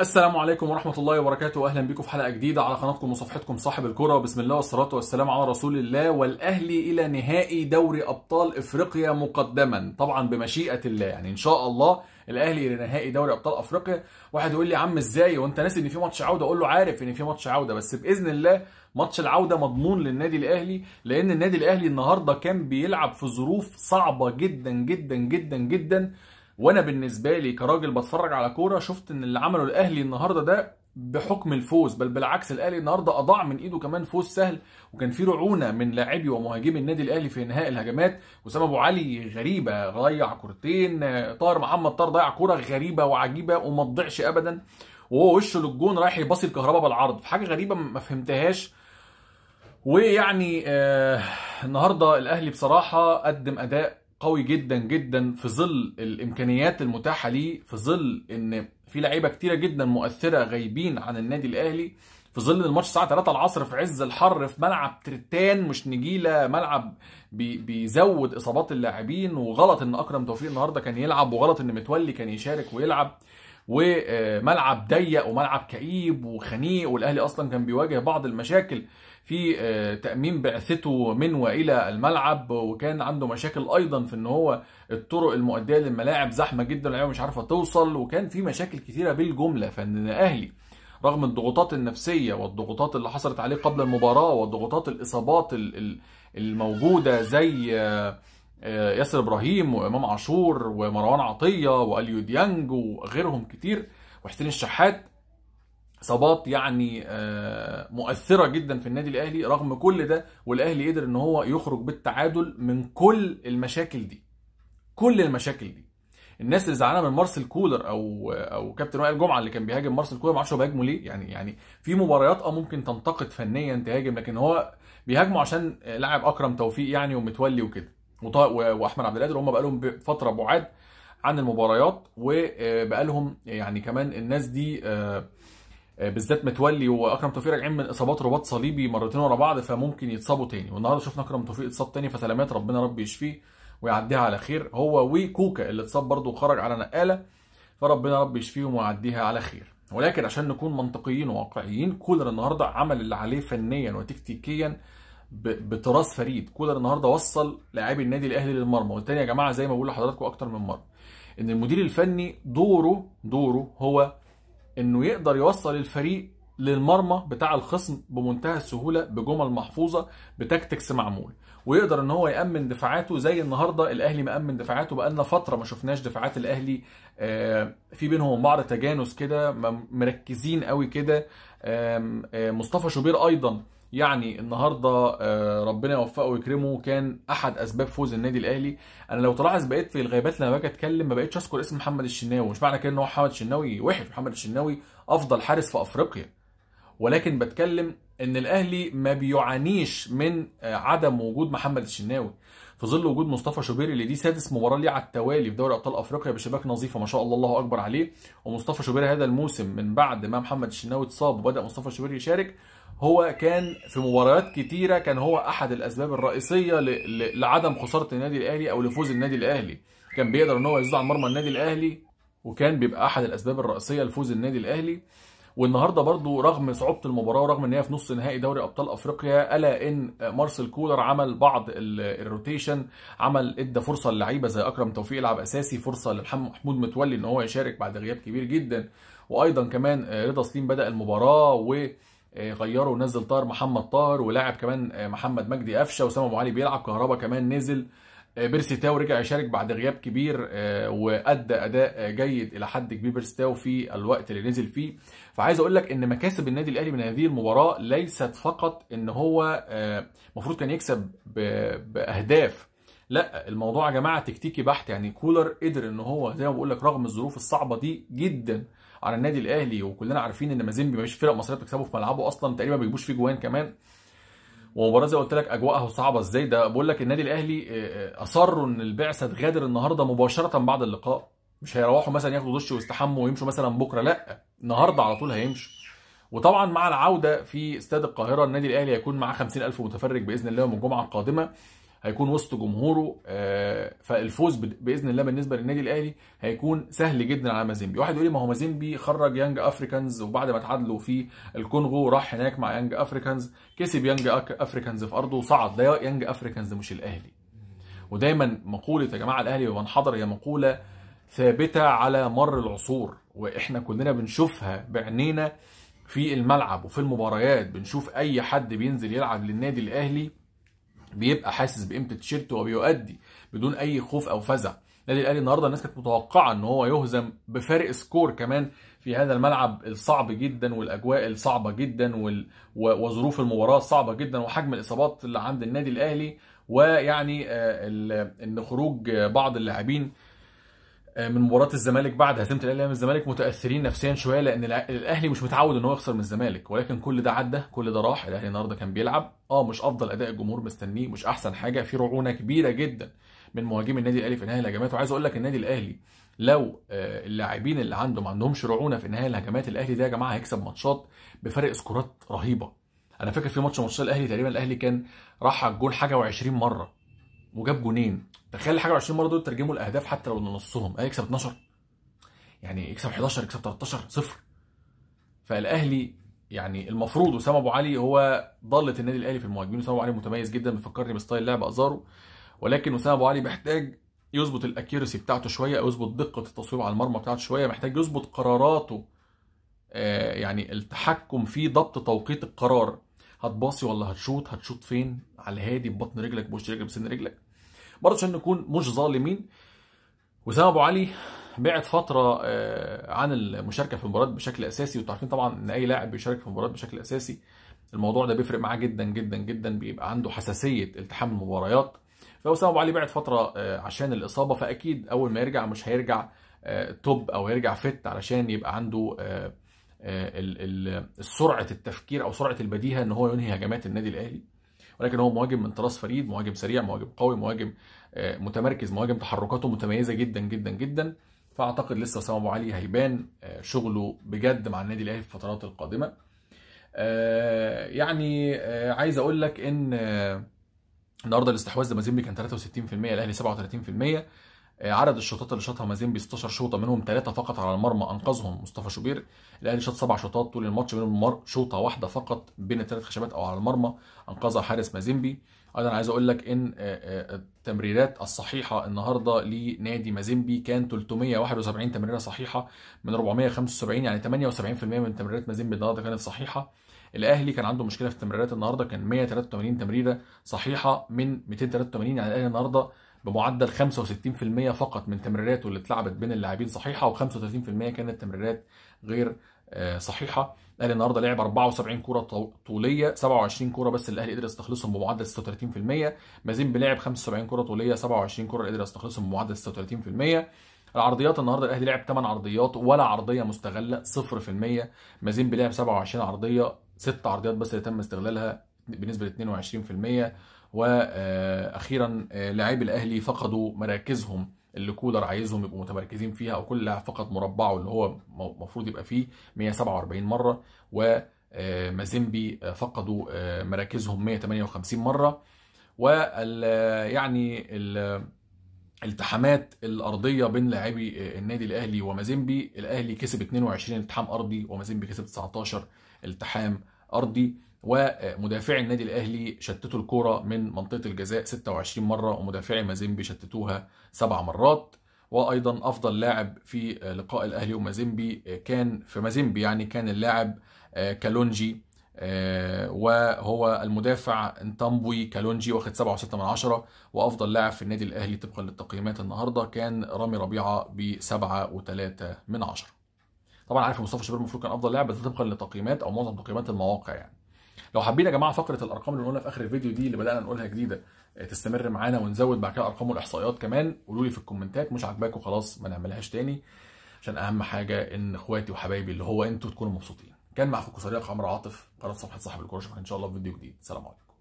السلام عليكم ورحمة الله وبركاته أهلا بكم في حلقة جديدة على قناتكم وصفحتكم صاحب الكرة بسم الله والصلاة والسلام على رسول الله والأهلي إلى نهائي دوري أبطال إفريقيا مقدما طبعا بمشيئة الله يعني إن شاء الله الأهلي إلى نهائي دوري أبطال أفريقيا واحد يقول لي عم إزاي وأنت ناسي إن في ماتش عودة أقول له عارف إن في ماتش عودة بس بإذن الله ماتش العودة مضمون للنادي الأهلي لأن النادي الأهلي النهاردة كان بيلعب في ظروف صعبة جدا جدا جدا جدا وانا بالنسبه لي كراجل بتفرج على كوره شفت ان اللي عمله الاهلي النهارده ده بحكم الفوز بل بالعكس الاهلي النهارده اضاع من ايده كمان فوز سهل وكان في رعونه من لاعبي ومهاجمي النادي الاهلي في انهاء الهجمات وسام ابو علي غريبه ضيع كورتين طاهر محمد طاهر ضيع كوره غريبه وعجيبه وما تضيعش ابدا وهو وشه للجون رايح يباصي الكهرباء بالعرض حاجه غريبه ما فهمتهاش ويعني آه النهارده الاهلي بصراحه قدم اداء قوي جدا جدا في ظل الامكانيات المتاحه ليه في ظل ان في لعيبه كتيره جدا مؤثره غايبين عن النادي الاهلي في ظل ان الماتش الساعه 3 العصر في عز الحر في ملعب ترتان مش نجيله ملعب بي بيزود اصابات اللاعبين وغلط ان اكرم توفيق النهارده كان يلعب وغلط ان متولي كان يشارك ويلعب وملعب ضيق وملعب كئيب وخنيق والاهلي اصلا كان بيواجه بعض المشاكل في آه، تامين بعثته من والى الملعب وكان عنده مشاكل ايضا في ان هو الطرق المؤديه للملاعب زحمه جدا اللعيبه مش عارفه توصل وكان في مشاكل كثيره بالجمله فان الاهلي رغم الضغوطات النفسيه والضغوطات اللي حصلت عليه قبل المباراه والضغوطات الاصابات الموجوده زي آه، آه، ياسر ابراهيم وامام عاشور ومروان عطيه واليو ديانج وغيرهم كتير وحسين الشحات اصابات يعني آه، مؤثره جدا في النادي الاهلي رغم كل ده والاهلي قدر ان هو يخرج بالتعادل من كل المشاكل دي كل المشاكل دي الناس اللي زعلانه من مارسيل كولر او او كابتن وائل جمعه اللي كان بيهاجم مارسيل كولر ما اعرفش هو بيهاجمه ليه يعني يعني في مباريات اه ممكن تنتقد فنيا تهاجم لكن هو بيهاجمه عشان لاعب اكرم توفيق يعني ومتولي وكده واحمد عبد القادر هم بقى لهم فتره بعاد عن المباريات وبقى لهم يعني كمان الناس دي آه، آه، بالذات متولي واكرم توفيق راجعين من اصابات رباط صليبي مرتين ورا بعض فممكن يتصابوا تاني والنهارده شفنا اكرم توفيق اتصاب تاني فسلامات ربنا رب يشفيه ويعديها على خير هو وكوكا اللي اتصاب برده وخرج على نقاله فربنا رب يشفيهم ويعديها على خير ولكن عشان نكون منطقيين وواقعيين كولر النهارده عمل اللي عليه فنيا وتكتيكيا بطراز فريد كولر النهارده وصل لاعبي النادي الاهلي للمرمى والتاني يا جماعه زي ما بقول لحضراتكم اكتر من مره ان المدير الفني دوره دوره هو انه يقدر يوصل الفريق للمرمى بتاع الخصم بمنتهى السهوله بجمل محفوظه بتكتكس معمول ويقدر ان هو يامن دفاعاته زي النهارده الاهلي مامن دفاعاته بقالنا فتره ما شفناش دفاعات الاهلي آه، في بينهم بعض تجانس كده مركزين قوي كده آه، مصطفى شوبير ايضا يعني النهارده آه، ربنا يوفقه ويكرمه كان احد اسباب فوز النادي الاهلي انا لو تلاحظ بقيت في الغيبات لما باجي اتكلم ما بقتش اذكر اسم محمد الشناوي مش معنى كده ان هو محمد الشناوي وحش محمد الشناوي افضل حارس في افريقيا ولكن بتكلم ان الاهلي ما بيعانيش من آه، عدم وجود محمد الشناوي في ظل وجود مصطفى شوبير اللي دي سادس مباراه ليه على التوالي في دوري ابطال افريقيا بشباك نظيفه ما شاء الله الله اكبر عليه ومصطفى شوبير هذا الموسم من بعد ما محمد الشناوي اتصاب وبدا مصطفى شوبير يشارك هو كان في مباريات كتيره كان هو احد الاسباب الرئيسيه لعدم خساره النادي الاهلي او لفوز النادي الاهلي كان بيقدر ان هو على مرمى النادي الاهلي وكان بيبقى احد الاسباب الرئيسيه لفوز النادي الاهلي والنهارده برضو رغم صعوبه المباراه ورغم ان هي في نص نهائي دوري ابطال افريقيا الا ان مارسيل كولر عمل بعض الروتيشن عمل ادى فرصه للعيبه زي اكرم توفيق يلعب اساسي فرصه لمحمود متولي ان هو يشارك بعد غياب كبير جدا وايضا كمان آه، رضا سليم بدا المباراه و آه، غيره ونزل طاهر محمد طاهر ولاعب كمان آه، محمد مجدي قفشه وسام ابو علي بيلعب كهربا كمان نزل بيرسي آه، تاو رجع يشارك بعد غياب كبير آه، وادى اداء جيد الى حد كبير بيرسي تاو في الوقت اللي نزل فيه فعايز اقول لك ان مكاسب النادي الاهلي من هذه المباراه ليست فقط ان هو المفروض آه، كان يكسب باهداف لا الموضوع يا جماعه تكتيكي بحت يعني كولر قدر ان هو زي ما بقول لك رغم الظروف الصعبه دي جدا على النادي الاهلي وكلنا عارفين ان مازيمبي مفيش فرق مصريه بتكسبه في ملعبه اصلا تقريبا ما بيجيبوش فيه جوان كمان ومباراه زي ما قلت لك اجواءها صعبه ازاي ده بقول لك النادي الاهلي آه، آه، اصروا ان البعثه تغادر النهارده مباشره بعد اللقاء مش هيروحوا مثلا ياخدوا دش ويستحموا ويمشوا مثلا بكره لا النهارده على طول هيمشوا وطبعا مع العوده في استاد القاهره النادي الاهلي هيكون معاه 50000 متفرج باذن الله يوم الجمعه القادمه هيكون وسط جمهوره آه، فالفوز باذن الله بالنسبه للنادي الاهلي هيكون سهل جدا على مازيمبي واحد يقول لي ما هو مازيمبي خرج يانج افريكانز وبعد ما تعادلوا في الكونغو راح هناك مع يانج افريكانز كسب يانج افريكانز في ارضه وصعد ده يانج افريكانز مش الاهلي ودايما مقوله يا جماعه الاهلي ومن حضر هي مقوله ثابته على مر العصور واحنا كلنا بنشوفها بعنينا في الملعب وفي المباريات بنشوف اي حد بينزل يلعب للنادي الاهلي بيبقى حاسس بقيمه التيشيرت وبيؤدي بدون اي خوف او فزع النادي الاهلي النهارده الناس كانت متوقعه ان هو يهزم بفارق سكور كمان في هذا الملعب الصعب جدا والاجواء الصعبه جدا وال... وظروف المباراه الصعبه جدا وحجم الاصابات اللي عند النادي الاهلي ويعني آه ال... ان خروج بعض اللاعبين آه، من مباراه الزمالك بعد هزيمه الاهلي من الزمالك متاثرين نفسيا شويه لان الاهلي مش متعود ان هو يخسر من الزمالك ولكن كل ده عدى كل ده راح الاهلي النهارده كان بيلعب اه مش افضل اداء الجمهور مستنيه مش احسن حاجه في رعونه كبيره جدا من مهاجمي النادي الاهلي في نهايه الهجمات وعايز اقول لك النادي الاهلي لو آه، اللاعبين اللي عنده ما عندهمش رعونه في نهايه الهجمات الاهلي ده يا جماعه هيكسب ماتشات بفرق سكورات رهيبه انا فاكر في ماتش ماتش الاهلي تقريبا الاهلي كان راح على الجول حاجه و20 مره وجاب جونين تخيل الحاجه 20 مره دول ترجموا الاهداف حتى لو نصهم اه يكسب 12 يعني يكسب 11 يكسب 13 صفر فالاهلي يعني المفروض وسام ابو علي هو ضاله النادي الاهلي في المهاجمين وسام ابو علي متميز جدا بيفكرني بستايل لعب ازارو ولكن وسام ابو علي محتاج يظبط الاكيرسي بتاعته شويه او يظبط دقه التصويب على المرمى بتاعته شويه محتاج يظبط قراراته آه يعني التحكم في ضبط توقيت القرار هتباصي ولا هتشوط هتشوط فين على الهادي ببطن رجلك بوش رجلك بسن رجلك برضه عشان نكون مش ظالمين وسام ابو علي بعد فتره آه، عن المشاركه في المباراه بشكل اساسي وانتوا عارفين طبعا ان اي لاعب بيشارك في المباراه بشكل اساسي الموضوع ده بيفرق معاه جدا جدا جدا بيبقى عنده حساسيه التحام المباريات فوسام ابو علي بعد فتره آه، عشان الاصابه فاكيد اول ما يرجع مش هيرجع آه، توب او يرجع فت علشان يبقى عنده آه، سرعه التفكير او سرعه البديهه ان هو ينهي هجمات النادي الاهلي ولكن هو مهاجم من طراز فريد مهاجم سريع مهاجم قوي مهاجم آه، متمركز مهاجم تحركاته متميزه جدا جدا جدا فاعتقد لسه اسامه ابو علي هيبان آه، شغله بجد مع النادي الاهلي في الفترات القادمه يعني عايز اقول لك ان النهارده الاستحواذ الذمازيمبي كان 63% الاهلي 37% آه، عدد الشوطات اللي شاطها مازيمبي 16 شوطه منهم ثلاثه فقط على المرمى انقذهم مصطفى شوبير الاهلي شاط سبع شوطات طول الماتش منهم شوطه واحده فقط بين الثلاث خشبات او على المرمى انقذها حارس مازيمبي ايضا عايز اقول لك ان آه، آه، التمريرات الصحيحه النهارده لنادي مازيمبي كان 371 تمريره صحيحه من 475 يعني 78% من تمريرات مازيمبي النهارده كانت صحيحه الاهلي كان عنده مشكله في التمريرات النهارده كان 183 تمريره صحيحه من 283 يعني الاهلي النهارده بمعدل 65% فقط من تمريراته اللي اتلعبت بين اللاعبين صحيحه و35% كانت تمريرات غير آه، صحيحه الاهلي النهارده لعب 74 كوره طوليه 27 كوره بس الاهلي قدر يستخلصهم بمعدل 36% مازين بلعب 75 كوره طوليه 27 كوره قدر يستخلصهم بمعدل 36% العرضيات النهارده الاهلي لعب 8 عرضيات ولا عرضيه مستغله 0% مازين بلعب 27 عرضيه 6 عرضيات بس اللي تم استغلالها بنسبه 22% واخيرا آه، لاعبي الاهلي فقدوا مراكزهم اللي كولر عايزهم يبقوا متمركزين فيها او كل لاعب فقد مربعه اللي هو المفروض يبقى فيه 147 مره ومازيمبي آه، آه، فقدوا مراكزهم 158 مره وال يعني الالتحامات الارضيه بين لاعبي النادي الاهلي ومازيمبي الاهلي كسب 22 التحام ارضي ومازيمبي كسب 19 التحام ارضي ومدافعي النادي الاهلي شتتوا الكوره من منطقه الجزاء 26 مره ومدافعي مازيمبي شتتوها سبع مرات وايضا افضل لاعب في لقاء الاهلي ومازيمبي كان في مازيمبي يعني كان اللاعب كالونجي وهو المدافع انتامبوي كالونجي واخد 7.6 من عشرة وافضل لاعب في النادي الاهلي طبقا للتقييمات النهارده كان رامي ربيعه ب 7.3 من عشرة طبعا عارف مصطفى شبير المفروض كان افضل لاعب بس طبقا للتقييمات او معظم تقييمات المواقع يعني لو حابين يا جماعه فقره الارقام اللي قلنا في اخر الفيديو دي اللي بدانا نقولها جديده آه، تستمر معانا ونزود بعد كده ارقام والاحصائيات كمان قولوا لي في الكومنتات مش عاجباكم خلاص ما نعملهاش تاني عشان اهم حاجه ان اخواتي وحبايبي اللي هو انتوا تكونوا مبسوطين كان معكم اخوكم صديق عمرو عاطف قناه صفحه صاحب الكوره اشوفك ان شاء الله في فيديو جديد سلام عليكم